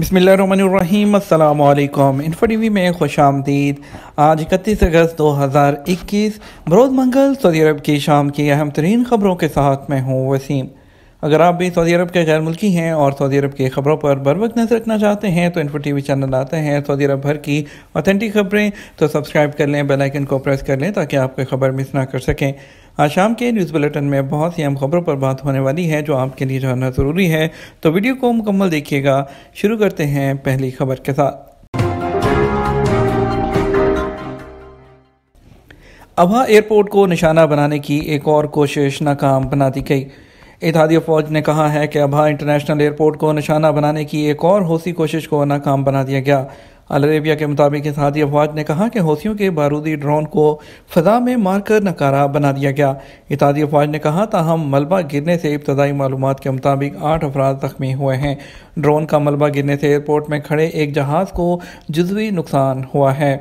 अल्लाम info T V में खुश आमदीद आज इकतीस अगस्त 2021 बरोज़ मंगल सऊदी अरब की शाम की अहम तरीन ख़बरों के साथ मैं हूँ वसीम अगर आप भी सऊदी अरब के गैर मुल्की हैं और सऊदी अरब की खबरों पर बर वक्त नजर रखना चाहते हैं तो इन्फो टीवी चैनल आते हैं सऊदी अरब भर की ऑथेंटिक खबरें तो सब्सक्राइब कर लें बेलाइकन को प्रेस कर लें ताकि आपको खबर मिस ना कर सकें आज शाम के न्यूज़ बुलेटिन में बहुत सी अहम खबरों पर बात होने वाली है जो आपके लिए जानना ज़रूरी है तो वीडियो को मुकम्मल देखिएगा शुरू करते हैं पहली खबर के साथ अबहा एयरपोर्ट को निशाना बनाने की एक और कोशिश नाकाम बना दी गई इतिहादी फौज ने कहा है कि अबहा इंटरनेशनल एयरपोर्ट को निशाना बनाने की एक और होसी कोशिश को नाकाम बना दिया गया अलरेबिया के मुताबिक इतिहादी अफवाज ने कहा कि हौसियों के बारूदी ड्रोन को फजा में मारकर नकारा बना दिया गया इतिहादी अफवाज ने कहा ताहम मलबा गिरने से इब्तदाई मालूम के मुताबिक आठ अफराद जख्मी हुए हैं ड्रोन का मलबा गिरने से एयरपोर्ट में खड़े एक जहाज़ को जजवी नुकसान हुआ है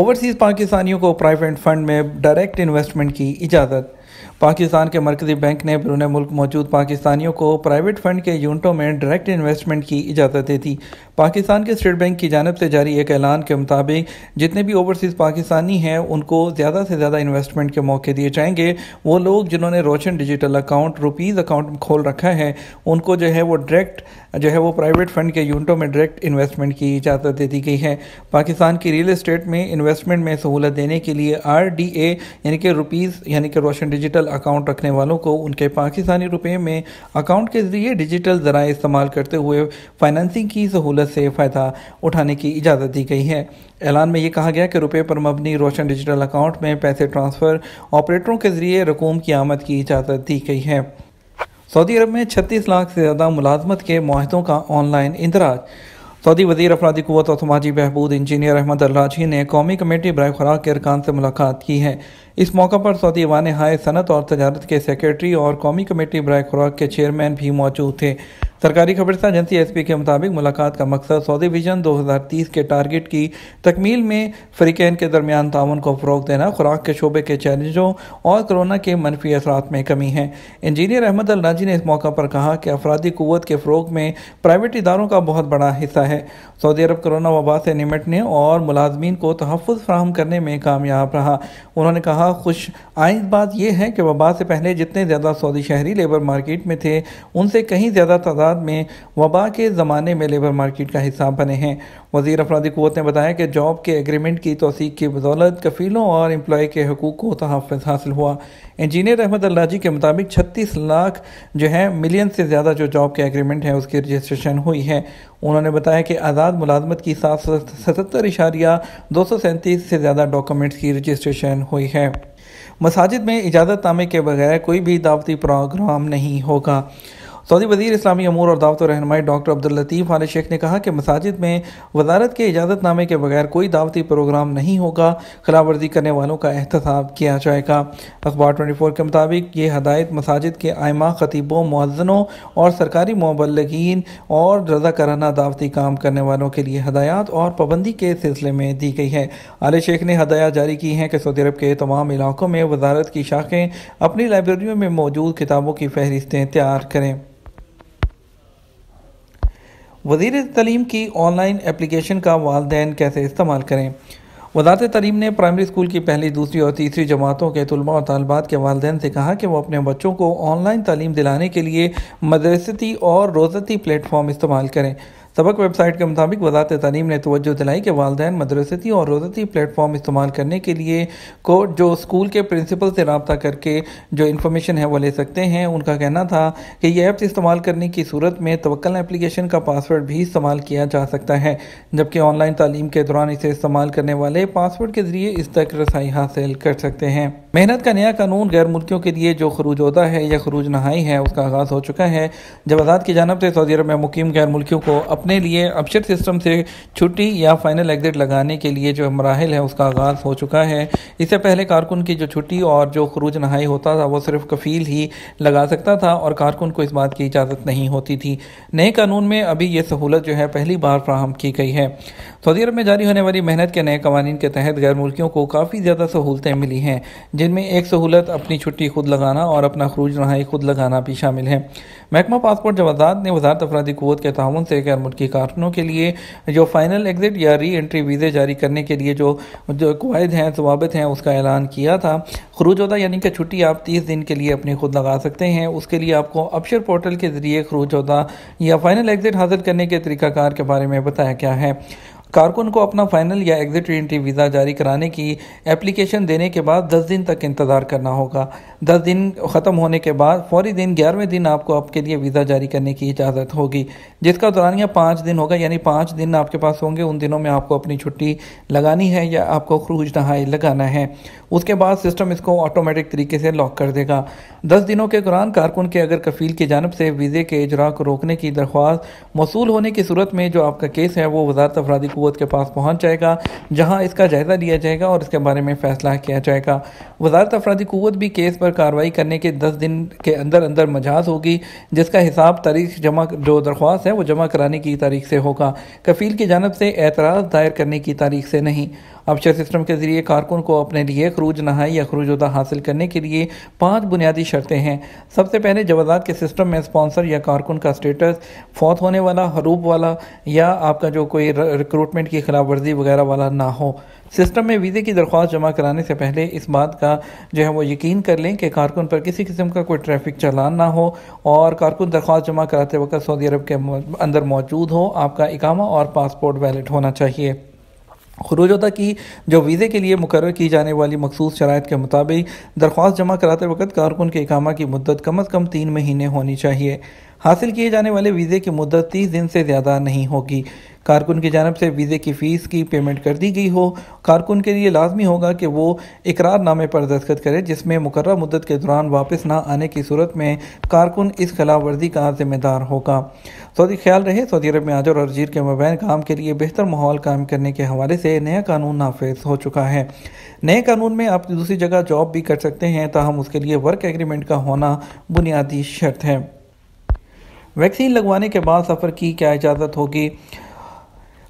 ओवरसीज़ पाकिस्तानियों को प्राइवेट फंड में डायरेक्ट इन्वेस्टमेंट की इजाज़त पाकिस्तान के मरकजी बैंक ने बैरून मुल्क मौजूद पाकिस्तानियों को प्राइवेट फंड के यूनिटों में डायरेक्ट इन्वेस्टमेंट की इजाज़त दे दी पाकिस्तान के स्टेट बैंक की जानब से जारी एक ऐलान के मुताबिक जितने भी ओवरसीज़ पाकिस्तानी हैं उनको ज़्यादा से ज़्यादा इन्वेस्टमेंट के मौके दिए जाएंगे वो लोग जिन्होंने Roshan digital account rupees account खोल रखा है उनको जो है वो डायरेक्ट जो है वो प्राइवेट फंड के यूनिटों में डायरेक्ट इन्वेस्टमेंट की इजाज़त दे दी गई है पाकिस्तान की रियल इस्टेट में इन्वेस्टमेंट में सहूलत देने के लिए आर डी एनि यानी कि रुपीज़ यानी कि रोशन डिजिटल अकाउंट रखने वालों को उनके पाकिस्तानी रुपये में अकाउंट के ज़रिए डिजिटल ज़रा इस्तेमाल करते हुए फाइनेंसिंग की सहूलत से फ़ायदा उठाने की इजाज़त दी गई है ऐलान में यह कहा गया कि रुपये पर मबनी रोशन डिजिटल अकाउंट में पैसे ट्रांसफ़र ऑपरेटरों के ज़रिए रकूम की आमद की इजाज़त दी गई है सऊदी अरब में 36 लाख से ज़्यादा मुलाजमत के माहदों का ऑनलाइन इंदराज सऊदी वजीर अफराधी और समाजी बहबूद इंजीनियर अहमद अल्लाजी ने कौमी कमेटी ब्राय खुराक के अरकान से मुलाकात की है इस मौका पर सऊदी वान हाय सनत और तजारत के सेक्रेटरी और कौमी कमेटी ब्राय खुराक के चेयरमैन भी मौजूद थे सरकारी से एजेंसी एस के मुताबिक मुलाकात का मकसद सऊदी विजन 2030 के टारगेट की तकमील में फ्रीकैन के दरमियान तान को फ़रोग देना खुराक के शोबे के चैलेंजों और कोरोना के मनफी असरात में कमी है इंजीनियर अहमद अल ने इस मौका पर कहा कि अफराधी क़वत के फ़रोग में प्राइवेट इदारों का बहुत बड़ा हिस्सा है सऊदी अरब कोरोना वबा से निमटने और मुलाजमीन को तहफ़ फ्राहम करने में कामयाब रहा उन्होंने कहा खुश आइंद बात यह है कि वबा से पहले जितने ज़्यादा सऊदी शहरी लेबर मार्केट में थे उनसे कहीं ज़्यादा तादाद इमारात में वबा के ज़माने में लेबर मार्केट का हिस्सा बने हैं वजीर अफराधी क़वत ने बताया कि जॉब के एग्रीमेंट की तोसीक की बदौलत कफ़ीलों और एम्प्लॉय के हकूक़ को तहफ़ हासिल हुआ इंजीनियर अहमद अल्लाजी के मुताबिक छत्तीस लाख जो है मिलियन से ज़्यादा जो जॉब के एग्रीमेंट हैं उसकी रजिस्ट्रेशन हुई है उन्होंने बताया कि आज़ाद मुलाजमत की सात सौ सतहत्तर इशारिया दो सौ सैंतीस से ज़्यादा डॉक्यूमेंट्स की रजिस्ट्रेशन हुई है मसाजिद में इजाज़त नामे के बगैर कोई भी दावती प्रोग्राम नहीं होगा सऊदी वजीर इस्लामी अमूर और दावत रहनमाई doctor Abdul Latif Al Sheikh ने कहा कि मसाजिद में वजारत के इजाज़तनामे के बगैर कोई दावती प्रोग्राम नहीं होगा खिलाफ वर्जी करने वालों का एहतसाब किया जाएगा अखबार ट्वेंटी फोर के मुताबिक ये हदायत मसाजिद के आयमा खतीबों मुआजनों और सरकारी मबलगिन और रजाकाराना दावती काम करने वालों के लिए हदायत और पाबंदी के सिलसिले में दी गई है आल शेख ने हदायत जारी की हैं कि सऊदी अरब के तमाम इलाकों में वजारत की शाखें अपनी लाइब्रेरियों में मौजूद किताबों की फहरिस्तें तैयार करें वजीर तलीम की ऑनलाइन एप्लीकेशन का वालदे कैसे इस्तेमाल करें वजारत तलीम ने प्राइमरी स्कूल की पहली दूसरी और तीसरी जमातों के तलबा और तलबात के वालदेन से कहा कि वो अपने बच्चों को ऑनलाइन तलीम दिलाने के लिए मदरसती और रोज़ती प्लेटफॉर्म इस्तेमाल करें सबक वेबसाइट के मुताबिक वजारत तलीम ने तोज्जो दिलाई कि वालदेन मदरसती और रोजती प्लेटफॉर्म इस्तेमाल करने के लिए को जो स्कूल के प्रिंसिपल से रबता करके जो इन्फॉर्मेशन है वो ले सकते हैं उनका कहना था कि यह ऐप्स इस्तेमाल करने की सूरत में तवक्ल एप्लीकेशन का पासवर्ड भी इस्तेमाल किया जा सकता है जबकि ऑनलाइन तालीम के दौरान इसे इस्तेमाल करने वाले पासवर्ड के ज़रिए इस तक रसाई हासिल कर सकते हैं मेहनत का नया कानून गैर मुल्कियों के लिए जो खरूज होता है या खरूज नहाई है उसका आगाज़ हो चुका है जब आज़ाद की जानब से सऊदी अरब में मुकीम गैर मुल्कियों को अपने लिए अपशर सिस्टम से छुट्टी या फाइनल एग्जिट लगाने के लिए जो मराहल है उसका आगाज़ हो चुका है इससे पहले कारकुन की जो छुट्टी और जो खरूज नहाई होता था वो सिर्फ कफ़ील ही लगा सकता था और कारकुन को इस बात की इजाज़त नहीं होती थी नए कानून में अभी ये सहूलत जो है पहली बार फ्राहम की गई है सऊदी अरब में जारी होने वाली मेहनत के नए कवानीन के तहत गैर मुल्कियों को काफ़ी ज़्यादा सहूलतें मिली हैं जिनमें एक सहूलत अपनी छुट्टी खुद लगाना और अपना खरूज रहाई खुद लगाना भी शामिल है महकमा पासपोर्ट जवाजात ने वजारत अफराधी क़वत के ताउन से गैर मुल्की कारकुनों के लिए जो फाइनल एग्ज़िट या री एंट्री वीज़े जारी करने के लिए जो जो कवायद हैं जवाबत हैं उसका ऐलान किया था खरूज उदा यानी कि छुट्टी आप तीस दिन के लिए अपनी खुद लगा सकते हैं उसके लिए आपको अपशर पोर्टल के ज़रिए खरूज उदा या फाइनल एग्ज़िट हासिल करने के तरीक़ाकार के बारे में बताया गया है कारकुन को अपना फाइनल या एग्जिट एंट्री वीज़ा जारी कराने की एप्लीकेशन देने के बाद 10 दिन तक इंतज़ार करना होगा 10 दिन ख़त्म होने के बाद फौरी दिन ग्यारहवें दिन आपको आपके लिए वीज़ा जारी करने की इजाज़त होगी जिसका दौरान यह पाँच दिन होगा यानी पाँच दिन आपके पास होंगे उन दिनों में आपको अपनी छुट्टी लगानी है या आपको खरूज नहाई लगाना है उसके बाद सिस्टम इसको ऑटोमेटिक तरीके से लॉक कर देगा दस दिनों के दौरान कारकुन के अगर कफील की जानब से वीज़े के इजरा को रोकने की दरख्वास्त मौसू होने की सूरत में जो आपका केस है वो वजारत अफराधी कुत के पास पहुँच जाएगा जहाँ इसका जायज़ा लिया जाएगा और इसके बारे में फ़ैसला किया जाएगा वजारत अफराधी क़ुत भी केस पर कार्रवाई करने के दस दिन के अंदर अंदर मजाज होगी जिसका हिसाब तारीख जमा जो दरख्वास्त है वो जमा कराने की तारीख से होगा कफील की जानब से एतराज़ दायर करने की तारीख से नहीं अबशर सिस्टम के जरिए कारकुन को अपने लिए खरूज नहाई या उदा हासिल करने के लिए पाँच बुनियादी शर्तें हैं सबसे पहले जवाजात के सिस्टम में स्पॉन्सर या कारकुन का स्टेटस फौत होने वाला हरूप वाला या आपका जो कोई रिक्रूटमेंट की खिलाफ वर्जी वगैरह वाला ना हो सिस्टम में वीज़े की दरख्वास्त जमा कराने से पहले इस बात का जो है वो यकीन कर लें कि कारकुन पर किसी किस्म का कोई ट्रैफिक चालान ना हो और कारकुन दरख्वास्त जमा कराते वक्त सऊदी अरब के अंदर मौजूद हो आपका इकामा और पासपोर्ट वैलिड होना चाहिए होता की जो वीज़े के लिए मुकर की जाने वाली मखसूस शराइ के मुताबिक दरख्वास्त जमा कराते वक्त कारकुन के इकामा की मदद कम अज़ कम तीन महीने होनी चाहिए हासिल किए जाने वाले वीज़े की मुद्दत तीस दिन से ज़्यादा नहीं होगी कारकुन की जानब से वीज़े की फ़ीस की पेमेंट कर दी गई हो कारकुन के लिए लाजमी होगा कि वो इकरारनामे पर दस्तखत करे जिसमें मुकर मुद्दत के दौरान वापस ना आने की सूरत में कारकुन इस खिलाफ वर्जी का जिम्मेदार होगा सऊदी ख्याल रहे सऊदी अरब में आज और अजीर के मुबैन काम के लिए बेहतर माहौल कायम करने के हवाले से नया कानून नाफेज हो चुका है नए कानून में आप दूसरी जगह जॉब भी कर सकते हैं ताहम उसके लिए वर्क एग्रीमेंट का होना बुनियादी शर्त है वैक्सीन लगवाने के बाद सफ़र की क्या इजाज़त होगी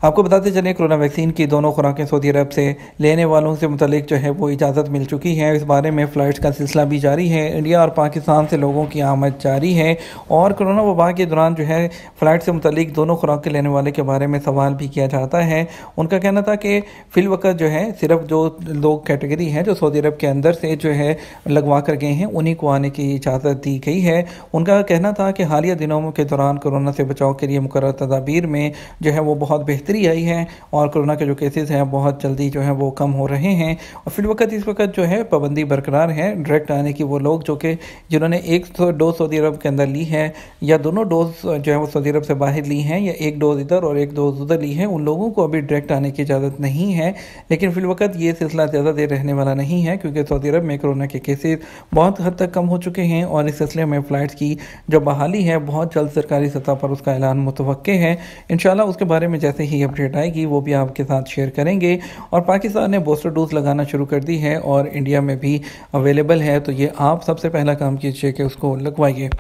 आपको बताते चलें कोरोना वैक्सीन की दोनों खुराकें सऊदी अरब से लेने वालों से मुतलिक जो है वो इजाज़त मिल चुकी है इस बारे में फ़्लाइट्स का सिलसिला भी जारी है इंडिया और पाकिस्तान से लोगों की आमद जारी है और कोरोना वबा के दौरान जो है फ़्लाइट से मुतलिक दोनों खुराकें लेने वाले के बारे में सवाल भी किया जाता है उनका कहना था कि फिल वक्त जो है सिर्फ जो लोग कैटेगरी हैं जो सऊदी अरब के अंदर से जो है लगवा कर गए हैं उन्हीं को आने की इजाज़त दी गई है उनका कहना था कि हालिया दिनों के दौरान कोरोना से बचाव के लिए मुकर तदाबीर में जो है वो बहुत बेहतर बेहतरी आई है और कोरोना के जो केसेस हैं बहुत जल्दी जो है वो कम हो रहे हैं और फिर वक्त इस वक्त जो है पाबंदी बरकरार है डायरेक्ट आने की वो लोग जो कि जिन्होंने एक डोज सऊदी अरब के अंदर ली है या दोनों डोज जो है वो सऊदी अरब से बाहर ली हैं या एक डोज इधर और एक डोज उधर ली है उन लोगों को अभी डायरेक्ट आने की इजाज़त नहीं है लेकिन फिल वक्त ये सिलसिला ज़्यादा देर रहने वाला नहीं है क्योंकि सऊदी अरब में कोरोना के केसेस बहुत हद तक कम हो चुके हैं और इस सिलसिले में फ़्लाइट्स की जो बहाली है बहुत जल्द सरकारी सतह पर उसका ऐलान मुतव है इन उसके बारे में जैसे ही की अपडेट आएगी वो भी आपके साथ शेयर करेंगे और पाकिस्तान ने बूस्टर डोज लगाना शुरू कर दी है और इंडिया में भी अवेलेबल है तो ये आप सबसे पहला काम कीजिए कि उसको लगवाइए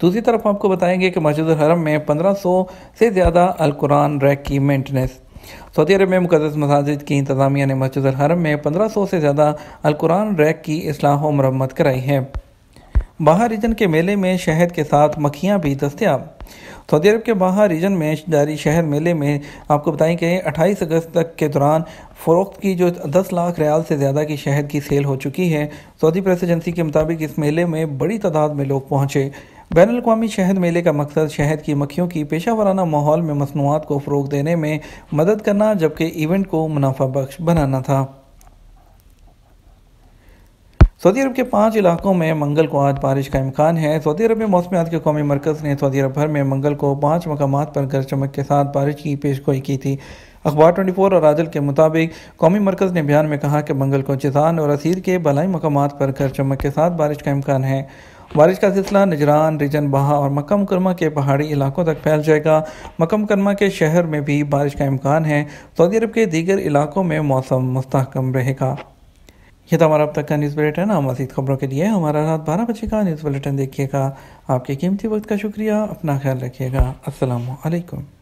दूसरी तरफ आपको बताएंगे कि मस्जिद हरम में 1500 से ज़्यादा अलकुरान रैक की मेंटेनेंस सऊदी अरब में मुकदस मसाजिद की इंतज़ामिया ने मस्जिद हरम में 1500 से ज़्यादा अलकुरान रैक की असलाह मरम्मत कराई है बाहर रीजन के मेले में शहद के साथ मक्खियाँ भी दस्तियाब सऊदी अरब के बाहर रीजन में जारी शहर मेले में आपको बताएं कि 28 अगस्त तक के दौरान फ़रोख्त की जो 10 लाख रियाल से ज़्यादा की शहद की सेल हो चुकी है सऊदी प्रेस एजेंसी के मुताबिक इस मेले में बड़ी तादाद में लोग पहुँचे बैन अवी शहद मेले का मकसद शहद की मक्खियों की पेशा वराना माहौल में मसनूआत को फ़रोग देने में मदद करना जबकि इवेंट को मुनाफा बख्श बनाना था सऊदी अरब के पाँच इलाकों में मंगल को आज बारिश का इम्कान है सऊदी अरब में मौसमियात के कौमी मरकज़ ने सऊदी अरब भर में मंगल को पाँच मकाम पर गर चमक के साथ बारिश की पेशगोई की थी अखबार 24 और आदल के मुताबिक कौमी मरकज़ ने बयान में कहा कि मंगल को चिजान और असीर के भलाई मकाम पर गर चमक के साथ बारिश का इम्कान है बारिश का सिलसिला निजरान रिजन बहा और मक्का मुकरमा के पहाड़ी इलाकों तक फैल जाएगा मक्का मुकरमा के शहर में भी बारिश का इम्कान है सऊदी अरब के दीगर इलाकों में मौसम मस्तकम रहेगा ये तो हमारा अब तक का न्यूज़ बुलेटिन है मजीद खबरों के लिए हमारा रात बारह बजे का न्यूज़ बुलेटिन देखिएगा आपके कीमती वक्त का शुक्रिया अपना ख्याल रखिएगा असलकम